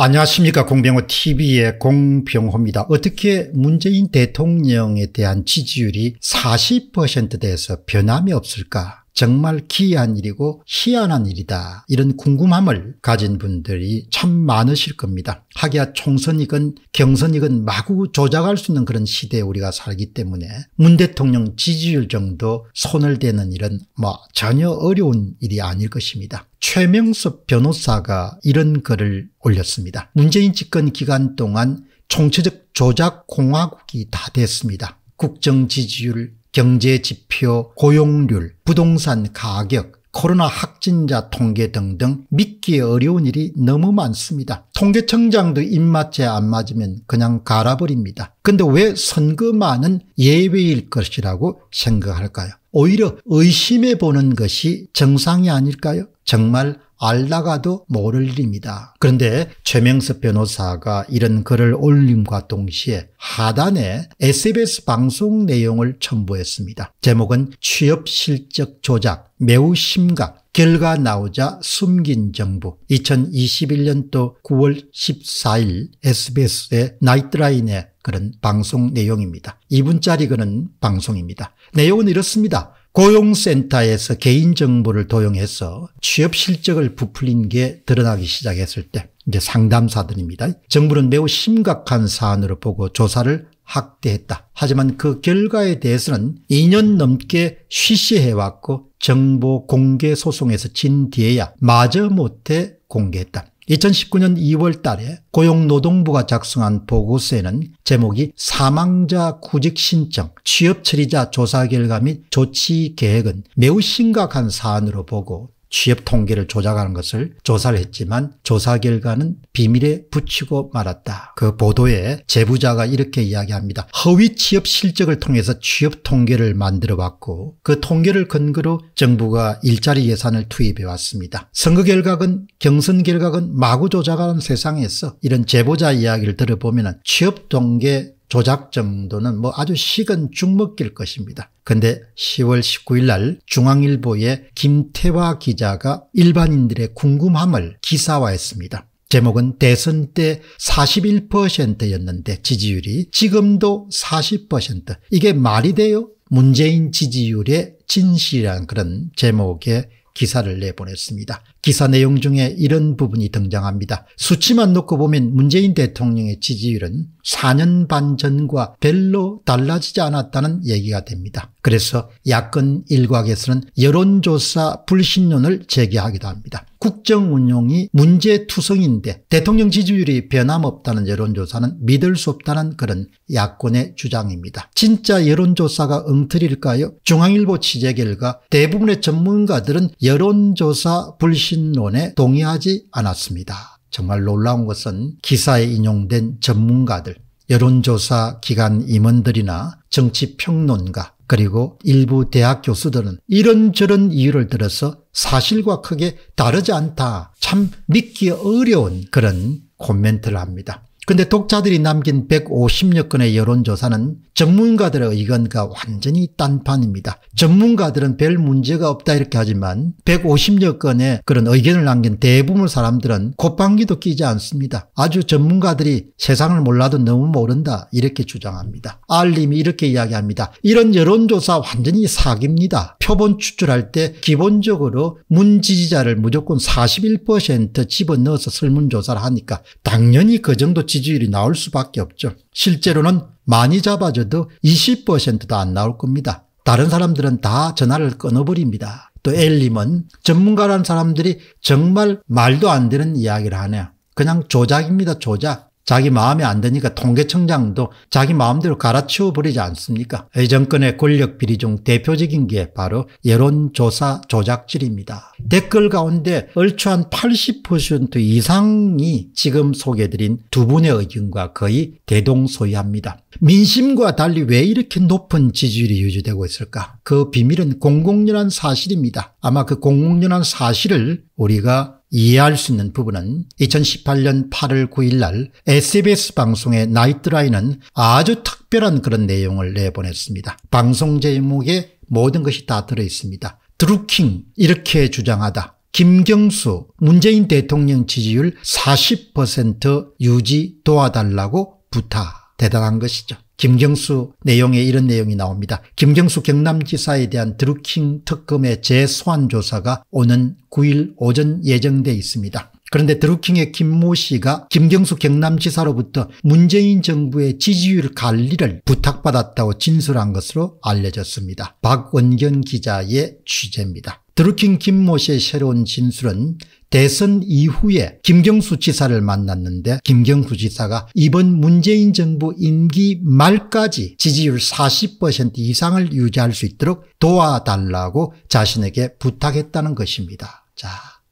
안녕하십니까 공병호 tv의 공병호입니다. 어떻게 문재인 대통령에 대한 지지율이 40%대에서 변함이 없을까 정말 기이한 일이고 희한한 일이다. 이런 궁금함을 가진 분들이 참 많으실 겁니다. 하기야 총선이건 경선이건 마구 조작할 수 있는 그런 시대에 우리가 살기 때문에 문 대통령 지지율 정도 손을 대는 일은 뭐 전혀 어려운 일이 아닐 것입니다. 최명섭 변호사가 이런 글을 올렸습니다. 문재인 집권 기간 동안 총체적 조작 공화국이 다 됐습니다. 국정 지지율, 경제 지표, 고용률, 부동산 가격, 코로나 확진자 통계 등등 믿기 어려운 일이 너무 많습니다. 통계청장도 입맛에 안 맞으면 그냥 갈아버립니다. 근데 왜 선거만은 예외일 것이라고 생각할까요? 오히려 의심해 보는 것이 정상이 아닐까요? 정말 알다가도 모를 일입니다. 그런데 최명섭 변호사가 이런 글을 올림과 동시에 하단에 SBS 방송 내용을 첨부했습니다. 제목은 취업 실적 조작 매우 심각 결과 나오자 숨긴 정부 2021년도 9월 14일 SBS의 나이트라인의 그런 방송 내용입니다. 2분짜리 그는 방송입니다. 내용은 이렇습니다. 고용센터에서 개인정보를 도용해서 취업 실적을 부풀린 게 드러나기 시작했을 때 이제 상담사들입니다. 정부는 매우 심각한 사안으로 보고 조사를 확대했다. 하지만 그 결과에 대해서는 2년 넘게 쉬쉬해왔고 정보 공개 소송에서 진 뒤에야 마저 못해 공개했다. 2019년 2월 달에 고용노동부가 작성한 보고서에는 제목이 사망자 구직 신청, 취업 처리자 조사 결과 및 조치 계획은 매우 심각한 사안으로 보고 취업 통계를 조작하는 것을 조사를 했지만 조사 결과는 비밀에 붙이고 말았다. 그 보도에 제보자가 이렇게 이야기합니다. 허위 취업 실적을 통해서 취업 통계를 만들어 왔고 그 통계를 근거로 정부가 일자리 예산을 투입해 왔습니다. 선거 결과건 경선 결과건 마구 조작하는 세상에서 이런 제보자 이야기를 들어보면 취업 통계 조작 정도는 뭐 아주 식은 죽먹길 것입니다. 근데 10월 19일 날 중앙일보의 김태화 기자가 일반인들의 궁금함을 기사화했습니다. 제목은 대선 때 41%였는데 지지율이 지금도 40% 이게 말이 돼요? 문재인 지지율의 진실한 그런 제목의 기사를 내보냈습니다. 기사 내용 중에 이런 부분이 등장합니다. 수치만 놓고 보면 문재인 대통령의 지지율은 4년 반 전과 별로 달라지지 않았다는 얘기가 됩니다. 그래서 야권 일각에서는 여론조사 불신론을 제기하기도 합니다. 국정운용이 문제투성인데 대통령 지지율이 변함없다는 여론조사는 믿을 수 없다는 그런 야권의 주장입니다. 진짜 여론조사가 엉터리일까요? 중앙일보 취재 결과 대부분의 전문가들은 여론조사 불신론에 동의하지 않았습니다. 정말 놀라운 것은 기사에 인용된 전문가들, 여론조사 기관 임원들이나 정치평론가 그리고 일부 대학 교수들은 이런저런 이유를 들어서 사실과 크게 다르지 않다 참 믿기 어려운 그런 코멘트를 합니다. 근데 독자들이 남긴 150여 건의 여론조사는 전문가들의 의견과 완전히 딴판입니다. 전문가들은 별 문제가 없다 이렇게 하지만 150여 건의 그런 의견을 남긴 대부분 사람들은 콧방귀도 끼지 않습니다. 아주 전문가들이 세상을 몰라도 너무 모른다 이렇게 주장합니다. 알림이 이렇게 이야기합니다. 이런 여론조사 완전히 사기입니다. 표본 추출할 때 기본적으로 문 지지자를 무조건 41% 집어넣어서 설문조사를 하니까 당연히 그 정도 지 지지율이 나올 수밖에 없죠. 실제로는 많이 잡아줘도 20%도 안 나올 겁니다. 다른 사람들은 다 전화를 끊어버립니다. 또 엘림은 전문가라는 사람들이 정말 말도 안 되는 이야기를 하네요. 그냥 조작입니다. 조작. 자기 마음에 안 드니까 통계청장도 자기 마음대로 갈아치워 버리지 않습니까? 이 정권의 권력 비리 중 대표적인 게 바로 여론조사 조작질입니다. 댓글 가운데 얼추 한 80% 이상이 지금 소개드린 두 분의 의견과 거의 대동소이합니다. 민심과 달리 왜 이렇게 높은 지지율이 유지되고 있을까? 그 비밀은 공공연한 사실입니다. 아마 그 공공연한 사실을 우리가 이해할 수 있는 부분은 2018년 8월 9일 날 SBS 방송의 나이트라인은 아주 특별한 그런 내용을 내보냈습니다. 방송 제목에 모든 것이 다 들어있습니다. 드루킹 이렇게 주장하다. 김경수 문재인 대통령 지지율 40% 유지 도와달라고 부탁. 대단한 것이죠. 김경수 내용에 이런 내용이 나옵니다. 김경수 경남지사에 대한 드루킹 특검의 재소환 조사가 오는 9일 오전 예정돼 있습니다. 그런데 드루킹의 김모 씨가 김경수 경남지사로부터 문재인 정부의 지지율 관리를 부탁받았다고 진술한 것으로 알려졌습니다. 박원경 기자의 취재입니다. 드루킹 김모 씨의 새로운 진술은 대선 이후에 김경수 지사를 만났는데 김경수 지사가 이번 문재인 정부 임기 말까지 지지율 40% 이상을 유지할 수 있도록 도와달라고 자신에게 부탁했다는 것입니다. 자,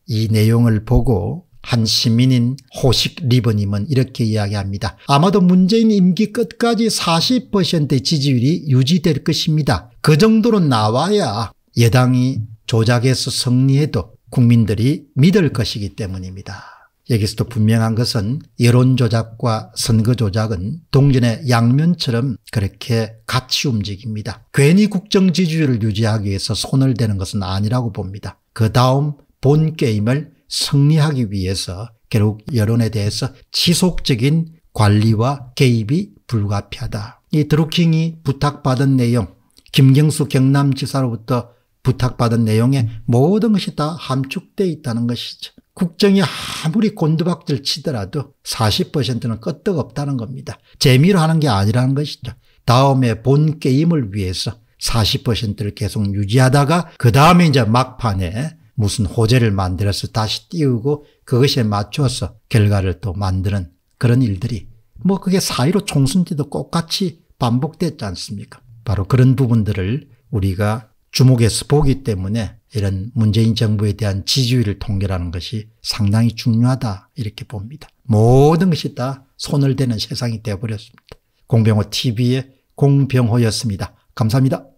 이 내용을 보고 한 시민인 호식 리버님은 이렇게 이야기합니다. 아마도 문재인 임기 끝까지 40%의 지지율이 유지될 것입니다. 그 정도로 나와야 여당이 조작에서 승리해도 국민들이 믿을 것이기 때문입니다. 여기서도 분명한 것은 여론조작과 선거조작은 동전의 양면처럼 그렇게 같이 움직입니다. 괜히 국정지지율을 유지하기 위해서 손을 대는 것은 아니라고 봅니다. 그 다음 본 게임을 승리하기 위해서 결국 여론에 대해서 지속적인 관리와 개입이 불가피하다. 이 드루킹이 부탁받은 내용, 김경수 경남지사로부터 부탁받은 내용에 모든 것이 다 함축되어 있다는 것이죠. 국정이 아무리 곤두박질 치더라도 40%는 끄떡없다는 겁니다. 재미로 하는 게 아니라는 것이죠. 다음에 본 게임을 위해서 40%를 계속 유지하다가 그 다음에 이제 막판에 무슨 호재를 만들어서 다시 띄우고 그것에 맞춰서 결과를 또 만드는 그런 일들이 뭐 그게 사이로 총선 때도 똑같이 반복됐지 않습니까? 바로 그런 부분들을 우리가 주목해서보기 때문에 이런 문재인 정부에 대한 지지율을 통계라는 것이 상당히 중요하다 이렇게 봅니다. 모든 것이 다 손을 대는 세상이 되어버렸습니다. 공병호 TV의 공병호였습니다. 감사합니다.